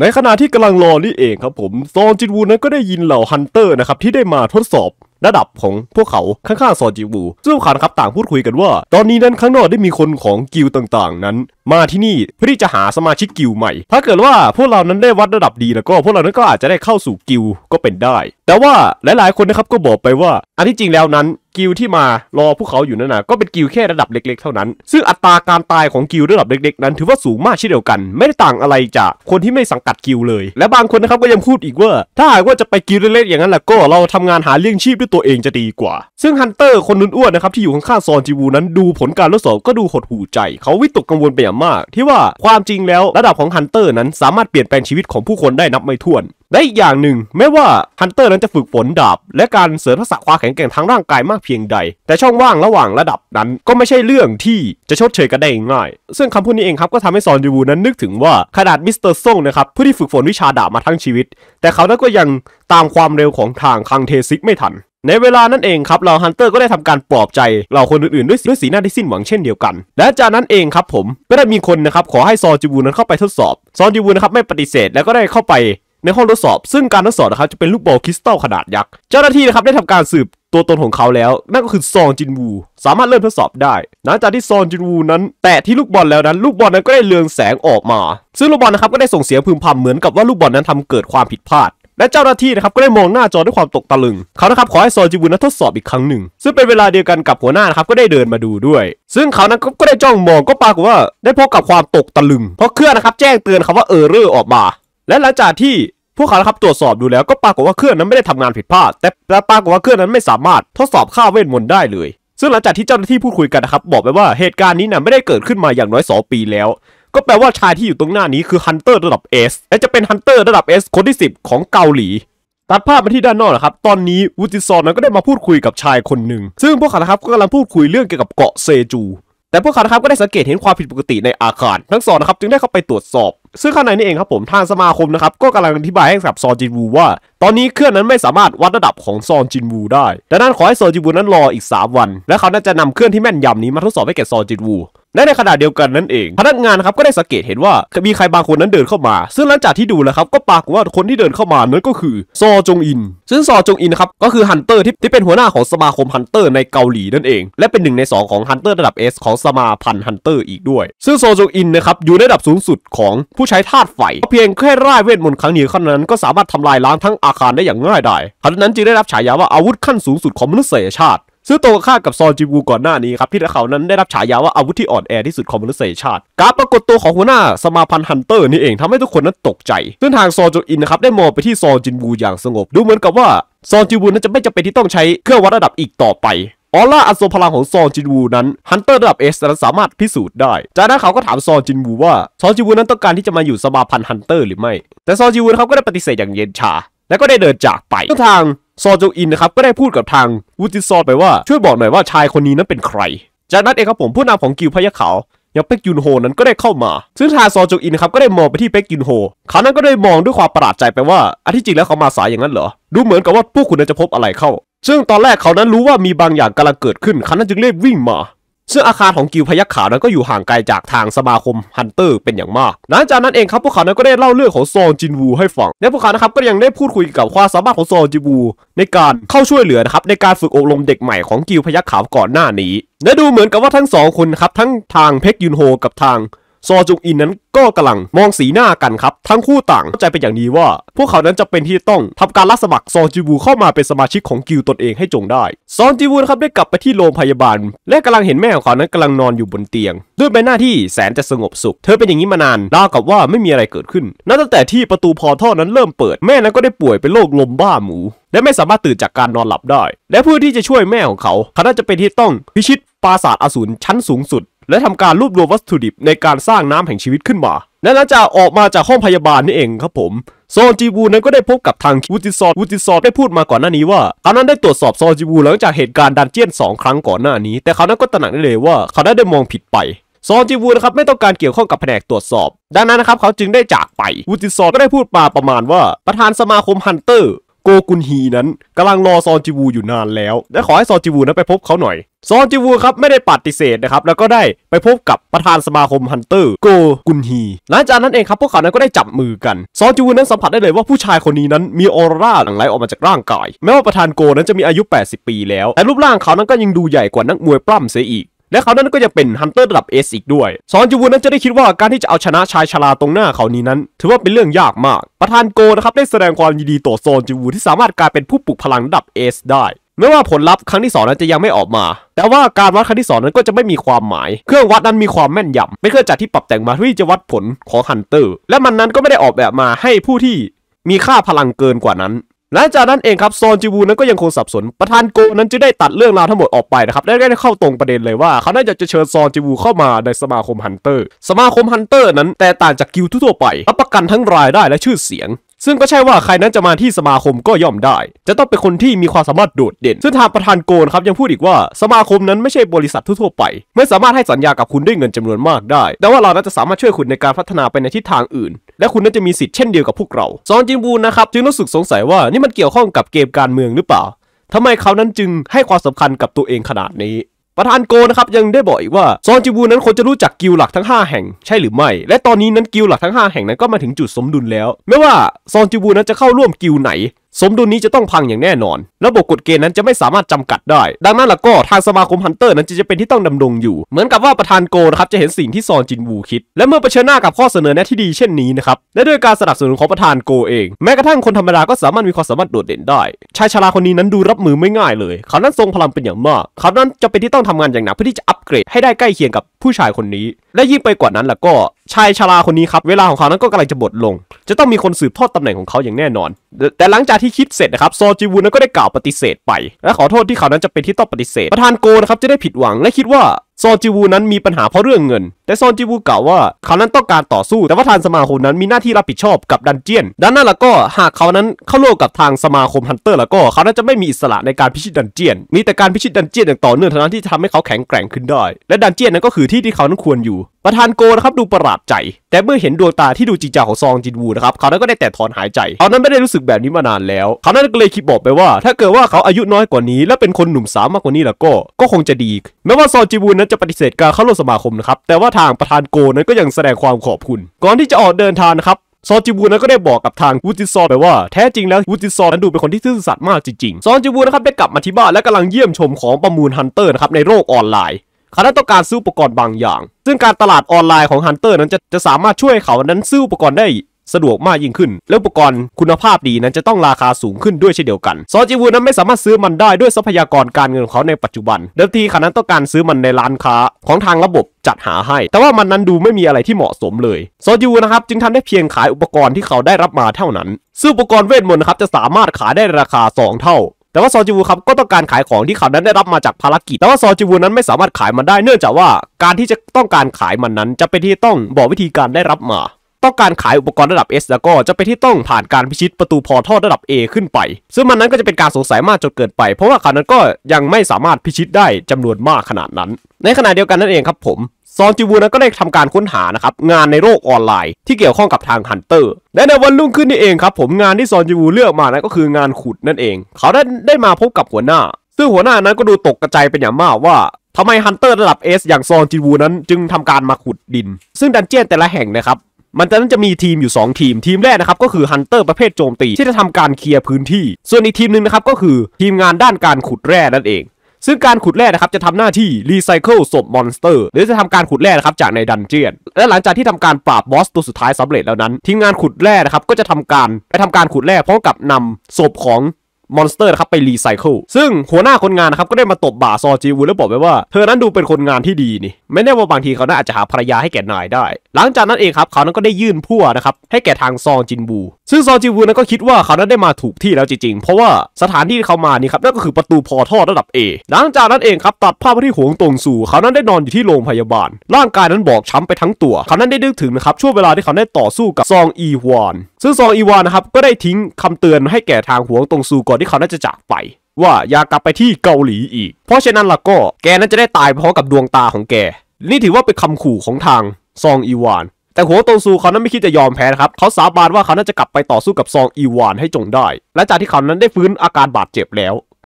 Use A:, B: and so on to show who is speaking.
A: ในขณะที่กำลังรอนี่เองครับผมซอนจินวู นั้นก็ได้ยินเหล่าฮันเตอร์นะครับที่ได้มาทดสอบระดับของพวกเขาข้างๆซอนจินวูซึ่งขาครับ ต่างพูดคุยกันว่า ตอนนี้นั้นข้างนอกได้มีคนของกิลต่างๆ นั้นมาที่นี่ เพื่อที่จะหาสมาชิกกิลใหม่ ถ้าเกิดว่าพวกเรานั้นได้วัดระดับดีแล้วก็พวกเรานั้นก็อาจจะได้เข้าสู่กิลก็เป็นได้แต่ว่าหลายๆคนนะครับก็บอกไปว่า อันที่จริงแล้วนั้นกิลที่มา รอพวกเขาอยู่นั่นนะก็เป็นกิลแค่ระดับเล็กๆเท่านั้น ซึ่งอัตราการตายของกิลระดับเล็กๆนั้น ถือว่าสูงมากเช่นเดียวกัน ไม่ได้ต่างอะไรจาก คนที่ไม่สังกัดกิลเลย และบางคนนะครับก็ยังพูดอีกว่า ถ้าหากว่าจะไปกิลเล็กๆอย่างนั้นล่ะก็เราทำงานหาเลี้ยงชีพด้วยตัวเองจะดีกว่า ซึ่งฮันเตอร์คนนุ่นอ้วนนะครับที่อยู่ข้างๆซอนจิวูนั้นดูผลการทดสอบก็ดูหดหู่ใจ เขาวิตกกังวลไปอย่างมาก ที่ว่าความจริงแล้วระดับของฮันเตอร์นั้นสามารถเปลี่ยนแปลงชีวิตของผู้คนได้นับไม่ถ้วนและอีกอย่างหนึ่งแม้ว่าฮันเตอร์นั้นจะฝึกฝนดาบ และการเสริมทักษะความแข็งแกร่งทางร่างกายมากเพียงใด แต่ช่องว่างระหว่างระดับนั้นก็ไม่ใช่เรื่องที่จะชดเชยกันได้ง่าย ซึ่งคำพูดนี้เองครับก็ทำให้ซอนจูบูนั้นนึกถึงว่าขนาดมิสเตอร์ซ่งนะครับ ผู้ที่ฝึกฝนวิชาดาบมาทั้งชีวิต แต่เขานั้นก็ยังตามความเร็วของทางคังเทซิกไม่ทัน ในเวลานั้นเองครับเราฮันเตอร์ก็ได้ทำการปลอบใจเราคนอื่นๆด้วยด้วยสีหน้าที่สิ้นหวังเช่นเดียวกันและจากนั้นเองครับผมก็ได้มีคนนะครับขอให้ซอจิบูนั้นเข้าไปทดสอบ ซอจิบูนะครับไม่ปฏิเสธแล้วก็ได้เข้าไปในห้องทดสอบ ซึ่งการทดสอบนะครับจะเป็นลูกบอลคริสตัลขนาดยักษ์ เจ้าหน้าที่นะครับได้ทำการสืบตัวตนของเขาแล้ว นั่นก็คือซองจินวู สามารถเริ่มทดสอบได้ หลังจากที่ซองจินวู นั้นแตะที่ลูกบอลแล้วนั้น ลูกบอลนั้นก็ได้เลืองแสงออกมา ซึ่งลูกบอลนะครับก็ได้ส่งเสียงพึมพำเหมือนกับว่าลูกบอลนั้นทำเกิดความผิดพลาด และเจ้าหน้าที่นะครับก็ได้มองหน้าจอด้วยความตกตะลึง เขานะครับขอให้ซองจินวูนั้นทดสอบอีกครั้งหนึ่ง ซึ่งเป็นเวลาเดียวกันกับหัวหน้านะครับก็ได้เดินมาดูด้วย ซึ่งเขานั้นก็ได้จ้องมองก็ปรากฏว่า ได้พบกับความตกตะลึง เพราะเครื่องนะครับแจ้งเตือนขาว่าเออร์เรอร์ออกมา และหลังจากที่พวกเขาครับตรวจสอบดูแล้วก็ปรากฏว่าเครื่องนั้นไม่ได้ทำงานผิดพลาดแต่ปรากฏว่าเครื่องนั้นไม่สามารถทดสอบค่าเวทมนต์ได้เลย ซึ่งหลังจากที่เจ้าหน้าที่พูดคุยกันนะครับ บอกไปว่าเหตุการณ์นี้นะ่ะไม่ได้เกิดขึ้นมาอย่างน้อย 2 ปีแล้ว ก็แปลว่าชายที่อยู่ตรงหน้านี้คือฮันเตอร์ระดับเอสและจะเป็นฮันเตอร์ระดับเอสคนที่ 10 ของเกาหลีตัดภาพมาที่ด้านนอกนะครับตอนนี้วูจิซอนนั้นก็ได้มาพูดคุยกับชายคนหนึ่งซึ่งพวกเขาครับก็กำลังพูดคุยเรื่องเกี่ยวกับเกาะเซจูแต่พวกเขาครับก็ได้สังเกตเห็นความผิดปกติในอาคารทั้งสองนะครับจึงได้เข้าไปตรวจสอบซึ่งข้างในนี่เองครับผม ทางสมาคมนะครับ ก็กำลังอธิบายให้กับซอจินวูว่าตอนนี้เครื่องนั้นไม่สามารถวัดระดับของซอนจินวู ได้ ดังนั้นขอให้ซอนจินวูนั้นรออีก 3 วัน และเขาน่าจะนำเครื่องที่แม่นยำนี้มาทดสอบให้แก่ซอนจินวูและในขณะเดียวกันนั่นเองพนักงานครับก็ได้สังเกตเห็นว่ามีใครบางคนนั้นเดินเข้ามา ซึ่งหลังจากที่ดูแล้วครับก็ปรากฏว่าคนที่เดินเข้ามานั้นก็คือซอจงอิน ซึ่งซอจงอินครับก็คือฮันเตอร์ที่ที่เป็นหัวหน้าของสมาคมฮันเตอร์ในเกาหลีนั่นเอง และเป็นหนึ่งใน2ของฮันเตอร์ระดับ S ของสมาพันธ์ฮันเตอร์อีกด้วย ซึ่งซอจงอินนะครับอยู่ในระดับสูงสุดของผู้ใช้ธาตุไฟเพียงแค่ร่ายเวทมนต์ครั้งเดียวเท่านั้นก็สามารถทำลายล้างทั้งอาคารได้อย่างง่ายดายขณนนั้นจึงได้รับฉายาว่าอาวุธขั้นสูงสุดของมนุษยชาติ ซื้อตัวฆ่ากับซอจิบูก่อนหน้านี้ครับที่เขานั้นได้รับฉายาว่าอาวุธที่อ่อนแอ ที่สุดของมนุษยชาติ การปรากฏตัวของหัวหน้าสมาพันธ์ฮันเตอร์ นี่เองทำให้ทุกคนนั้นตกใจ ซึ่งทางซอจูอินนะครับได้มองไปที่ซอจินบูอย่างสงบ ดูเหมือนกับว่าซอจินบูนั้นจะไม่จำเป็นที่ต้องใช้เครื่องวัดระดับอีกต่อไปออร่าอันทรงพลังของซอนจินบูนั้นฮันเตอร์ระดับเอสนั้นสามารถพิสูจน์ได้ จากนั้นเขาก็ถามซอจินบูว่าซอจิบูนั้นต้องการที่จะมาอยู่สมาพันธ์ฮันเตอร์หรือไม่ แต่ซอจิบูเขาก็ได้ปฏิเสธอย่างเย็นชาแล้วก็ได้เดินจากไปทางซอจอินนะครับก็ได้พูดกับทางวูจิซอไปว่าช่วยบอกหน่อยว่าชายคนนี้นั้นเป็นใคร จากนั้นเองครับผมผู้นำของกิวพยาเขาอย่างเป็กยุนโฮนั้นก็ได้เข้ามา ซึ่งทางซอจอินครับก็ได้มองไปที่เป็กยุนโฮเขานั้นก็ได้มองด้วยความประหลาดใจไปว่าอันที่จริงแล้วเขามาสายอย่างนั้นเหรอ ดูเหมือนกับว่าพวกคุณจะพบอะไรเข้า ซึ่งตอนแรกเขานั้นรู้ว่ามีบางอย่างกำลังเกิดขึ้นเขานั้นจึงเรียบวิ่งมาซึ่งอาคารของกิวพยักขาวนั้นก็อยู่ห่างไกลจากทางสมาคมฮันเตอร์ เป็นอย่างมาก หลังจากนั้นเองครับพวกเขานั้นก็ได้เล่าเรื่องของซองจินวู ให้ฟัง และพวกเขานะครับก็ยังได้พูดคุยกับความสามารถของซองจินวูในการเข้าช่วยเหลือนะครับในการฝึกอบรมเด็กใหม่ของกิวพยักขาวก่อนหน้านี้ และดูเหมือนกับว่าทั้งสองคนครับทั้งทางเพ็กยุนโฮกับทางซอจุงอินนั้นก็กำลังมองสีหน้ากันครับ ทั้งคู่ต่างเข้าใจเป็นอย่างนี้ว่า พวกเขานั้นจะเป็นที่ต้อง ทำการรับสมัครซอจิวูเข้ามาเป็นสมาชิกของกิลตนเองให้จงได้ซอจิวูนะครับได้กลับไปที่โรงพยาบาล และกำลังเห็นแม่ของเขานั้นกำลังนอนอยู่บนเตียง ด้วยใบหน้าที่แสนจะสงบสุข เธอเป็นอย่างนี้มานานราวกับว่าไม่มีอะไรเกิดขึ้น นับตั้งแต่ที่ประตูพอท่อนั้นเริ่มเปิดแม่นั้นก็ได้ป่วยเป็นโรคลมบ้าหมูและไม่สามารถตื่นจากการนอนหลับได้ และเพื่อที่จะช่วยแม่ของเขาเขาน่าจะเป็นที่ต้องพิชิตปราสาทอสูรชั้นสูงสุดและทำการรวบรวมวัตถุดิบในการสร้างน้ำแห่งชีวิตขึ้นมา และหลังจากออกมาจากห้องพยาบาลนี่เองครับผมซอนจีบูนั้นก็ได้พบกับทางวุติซอนวุติซอนได้พูดมาก่อนหน้านี้ว่า เขานั้นได้ตรวจสอบซอนจีบูหลังจากเหตุการณ์ดันเจียน2 ครั้งก่อนหน้านี้ แต่เขานั้นก็ตระหนักได้เลยว่าเขาได้ได้มองผิดไปซอนจีวูนะครับไม่ต้องการเกี่ยวข้องกับแผนกตรวจสอบดังนั้นนะครับเขาจึงได้จากไปวูจิซอนก็ได้พูดมาประมาณว่าประธานสมาคมฮันเตอร์โกกุนฮีนั้นกำลังรอซอนจิวูอยู่นานแล้วและขอให้ซอนจิวูนั้นไปพบเขาหน่อยซอนจิวู ครับ ไม่ได้ปฏิเสธนะครับ แล้วก็ได้ไปพบกับประธานสมาคมฮันเตอร์โกกุนฮี หลังจากนั้นเองครับพวกเขานั้นก็ได้จับมือกัน ซอนจิวูนั้นสัมผัสได้เลยว่าผู้ชายคนนี้นั้นมีออร่าหลั่งไหลออกมาจากร่างกาย แม้ว่าประธานโกนั้นจะมีอายุ 80 ปี แล้วแต่รูปร่างเขานั้นก็ยังดูใหญ่กว่านักมวยปล้ำเสียอีกและเขานั้นก็จะเป็นฮันเตอร์ระดับเอสอีกด้วยซอนจูวูนั้นจะได้คิดว่าการที่จะเอาชนะชายชราตรงหน้าเขานี้นั้น ถือว่าเป็นเรื่องยากมาก ประธานโกนะครับได้แสดงความยินดีต่อซอนจูวูที่สามารถกลายเป็นผู้ปลุกพลังระดับเอสได้ไม่ว่าผลลัพธ์ครั้งที่2นั้นจะยังไม่ออกมาแต่ว่าการวัดครั้งที่2นั้นก็จะไม่มีความหมายเครื่องวัดนั้นมีความแม่นยำไม่เคยจัดที่ปรับแต่งมาที่จะวัดผลของฮันเตอร์และมันนั้นก็ไม่ได้ออกแบบมาให้ผู้ที่มีค่าพลังเกินกว่านั้นหลังจากนั้นเองครับซอนจิวู นั้นก็ยังคงสับสนประธานโกนั้นจึงได้ตัดเรื่องราวทั้งหมดออกไปนะครับและได้เข้าตรงประเด็นเลยว่า เขาน่าจะเชิญซอนจิวูเข้ามาในสมาคมฮันเตอร์ สมาคมฮันเตอร์ นั้น แต่ต่างจากกิลทั่วไปรับประกันทั้งรายได้และชื่อเสียงซึ่งก็ใช่ว่าใครนั้นจะมาที่สมาคมก็ย่อมได้ จะต้องเป็นคนที่มีความสามารถโดดเด่น ซึ่งทางประธานโกนครับยังพูดอีกว่า สมาคมนั้นไม่ใช่บริษัททั่ว ๆ ไป ไม่สามารถให้สัญญากับคุณด้วยเงินจำนวนมากได้ แต่ว่าเรานั้นจะสามารถช่วยคุณในการพัฒนาไปในทิศทางอื่น และคุณนั้นจะมีสิทธิ์เช่นเดียวกับพวกเรา ซอนจินบูนะครับจึงรู้สึกสงสัยว่านี่มันเกี่ยวข้องกับเกมการเมืองหรือเปล่าทำไมเขานั้นจึงให้ความสำคัญกับตัวเองขนาดนี้ประธานโกนะครับยังได้บอกอีกว่า ซอนจิบูนั้นคนจะรู้จักกิลหลักทั้ง 5 แห่งใช่หรือไม่ และตอนนี้นั้นกิลหลักทั้ง 5 แห่งนั้นก็มาถึงจุดสมดุลแล้ว ไม่ว่าซอนจิบูนั้นจะเข้าร่วมกิลไหนสมดุลนี้จะต้องพังอย่างแน่นอน ระบบกฎเกณฑ์นั้นจะไม่สามารถจำกัดได้ ดังนั้นล่ะก็ทางสมาคมฮันเตอร์นั้นจะเป็นที่ต้องดำรงอยู่ เหมือนกับว่าประธานโกนะครับ จะเห็นสิ่งที่ซอนจินวูคิด และเมื่อเผชิญหน้ากับข้อเสนอแนะที่ดีเช่นนี้นะครับและด้วยการสนับสนุนของประธานโกเองแม้กระทั่งคนธรรมดาก็สามารถมีความสามารถโดดเด่นได้ ชายชราคนนี้นั้นดูรับมือไม่ง่าย เลยเขานั้นทรงพลังเป็นอย่างมากเขานั้นจะเป็นที่ต้องทำงานอย่างหนักเพื่อที่จะอัปเกรดให้ได้ใกล้เคียงกับผู้ชายคนนี้และยิ่งไปกว่านั้นล่ะก็ชายชราคนนี้ครับ เวลาของเขานั้นก็กำลังจะหมดลง จะต้องมีคนสืบทอดตำแหน่งของเขาอย่างแน่นอน แต่หลังจากที่คิดเสร็จนะครับโซจิวุนนั้นก็ได้กล่าวปฏิเสธไปและขอโทษที่เขานั้นจะเป็นที่ต้องปฏิเสธ ประธานโกนะครับจะได้ผิดหวังและคิดว่าซอนจิวูนั้นมีปัญหาเพราะเรื่องเงิน แต่ซอนจิวูกล่าวว่า เขานั้นต้องการต่อสู้ แต่ว่าทางสมาคมนั้น มีหน้าที่รับผิดชอบกับดันเจียนดังนั้นแล้วก็หากเขานั้นเข้าร่วมกับทางสมาคมฮันเตอร์แล้วก็ เขานั้นจะไม่มีอิสระในการพิชิตดันเจียน มีแต่การพิชิตดันเจียนอย่างต่อเนื่องเท่านั้นที่ทำให้เขาแข็งแกร่งขึ้นได้ และดันเจียนนั้นก็คือที่ที่เขานั้นควรอยู่ ประธานโกนะครับดูประหลาดใจแต่เมื่อเห็นดวงตาที่ดูจริงจังของซองจินวูนะครับ เขานั้นก็ได้แต่ถอนหายใจเขานั้นไม่ได้รู้สึกแบบนี้มานานแล้ว เขานั้นก็เลยคิดบอกไปว่า ถ้าเกิดว่าเขาอายุน้อยกว่านี้ และเป็นคนหนุ่มสาวมากกว่านี้แล้วก็ก็คงจะดีแม้ว่าซองจินวูนั้นจะปฏิเสธการเข้าร่วมสมาคมนะครับ แต่ว่าทางประธานโกนั้นก็ยังแสดงความขอบคุณ ก่อนที่จะออกเดินทางนะครับซอนจิบูนั้นก็ได้บอกกับทางวูจิซอนไปว่าแท้จริงแล้ววูจิซอนนั้นดูเป็นคนที่ซื่อสัตย์มากจริงๆซอนจิบูนะครับได้กลับมาที่บ้านและกำลังเยี่ยมชมของประมูลฮันเตอร์นะครับในโลกออนไลน์ขาได้ต้องการซื้ออุปกรณ์บางอย่าง ซึ่งการตลาดออนไลน์ของฮันเตอร์นั้นจะจะสามารถช่วยเขานั้นซื้ออุปกรณ์ได้สะดวกมากยิ่งขึ้น และอุปกรณ์คุณภาพดีนั้นจะต้องราคาสูงขึ้นด้วยเช่นเดียวกัน ซอจิวูนั้นไม่สามารถซื้อมันได้ด้วยทรัพยากรการเงินของเขาในปัจจุบัน เดิมทีขานั้นต้องการซื้อมันในร้านค้าของทางระบบจัดหาให้ แต่ว่ามันนั้นดูไม่มีอะไรที่เหมาะสมเลย ซอจิวูนะครับจึงทำได้เพียงขายอุปกรณ์ที่เขาได้รับมาเท่านั้นซึ่งอุปกรณ์เวทมนต์นะครับจะสามารถขายได้ราคา 2 เท่าแต่ว่าซอจิวูครับก็ต้องการขายของที่เขานั้นได้รับมาจากภารกิจแต่ว่าซอจิวูนั้น ไม่สามารถขายมันได้ เนื่องจากว่าการที่จะต้องการขายมันนั้นจะเป็นที่ต้องบอกวิธีการได้รับมา ต้องการขายอุปกรณ์ระดับ S แล้วก็จะเป็นที่ต้องผ่านการพิชิตประตูพอท่อระดับ A ขึ้นไป ซึ่งมันนั้นก็จะเป็นการสงสัยมากจนเกินไป เพราะว่าเขานั้นก็ยังไม่สามารถพิชิตได้จำนวนมากขนาดนั้น ในขณะเดียวกันนั่นเองครับผมซอนจิวูนั้นก็ได้ทำการค้นหานะครับ งานในโลกออนไลน์ที่เกี่ยวข้องกับทางฮันเตอร์และในวันรุ่งขึ้นนี่เองครับ ผมงานที่ซอนจิวูเลือกมานั้นก็คืองานขุดนั่นเอง เขาได้ได้มาพบกับหัวหน้า ซึ่งหัวหน้านั้นก็ดูตกกระจายเป็นอย่างมากว่าทำไมฮันเตอร์ระดับเอสอย่างซอนจิวูนั้นจึงทำการมาขุดดิน ซึ่งดันเจียนแต่ละแห่งนะครับมันจะนั้นจะมีทีมอยู่ 2 ทีม ทีมแรกนะครับก็คือฮันเตอร์ประเภทโจมตีที่จะทำการเคลียร์พื้นที่ ส่วนอีกทีมหนึ่งนะครับก็คือ ทีมงานด้านการขุดแร่นั่นเองซึ่งการขุดแร่นะครับจะทำหน้าที่รีไซเคิลศพมอนสเตอร์หรือจะทำการขุดแร่นะครับจากในดันเจียน และหลังจากที่ทำการปราบบอสตัวสุดท้ายสำเร็จแล้วนั้น ทีมงานขุดแร่นะครับก็จะทำการไปทำการขุดแร่พร้อมกับนำศพของมอนสเตอร์นะครับไปรีไซเคิล ซึ่งหัวหน้าคนงานนะครับก็ได้มาตบบ่าซอจีวูแล้วบอกไปว่าเธอนั้นดูเป็นคนงานที่ดีนี่ไม่แน่ว่าบางทีเขาน่าจะหาภรรยาให้แก่นายได้ หลังจากนั้นเองครับเขานั้นก็ได้ยื่นพั่วนะครับ ให้แก่ทางซองจินบู ซึ่งซอจีวูนั้นก็คิดว่าเขานั้นได้มาถูกที่แล้วจริงๆเพราะว่าสถานที่เขามานี่ครับนั่นก็คือประตูพอท่อระดับ A หลังจากนั้นเองครับตัดภาพไปที่หวงตงสู่เขานั้นได้นอนอยู่ที่โรงพยาบาลร่างกายนั้นบอกช้ำไปทั้งตัว เขานั้นได้นึกถึงนะครับช่วงเวลาที่เขาได้ต่อสู้กับซองอีวานซึ่งซองอีวานนะครับก็ได้ทิ้งคำเตือนให้แก่ทางหวงตงสู่ก่อนอนที่เขาน่าจะจากไป ว่าอยากกลับไปที่เกาหลีอีก เพราะฉะนั้นล่ะก็แกนั้นจะได้ตายเพราะกับดวงตาของแกนี่ถือว่าเป็นคำขู่ของทางซองอีวานแต่หัวโตซูเขานั้นไม่คิดจะยอมแพ้ครับเขาสาบานว่าเขาน่าจะกลับไปต่อสู้กับซองอีวานให้จงได้ และจากที่เขานั้นได้ฟื้นอาการบาดเจ็บแล้ว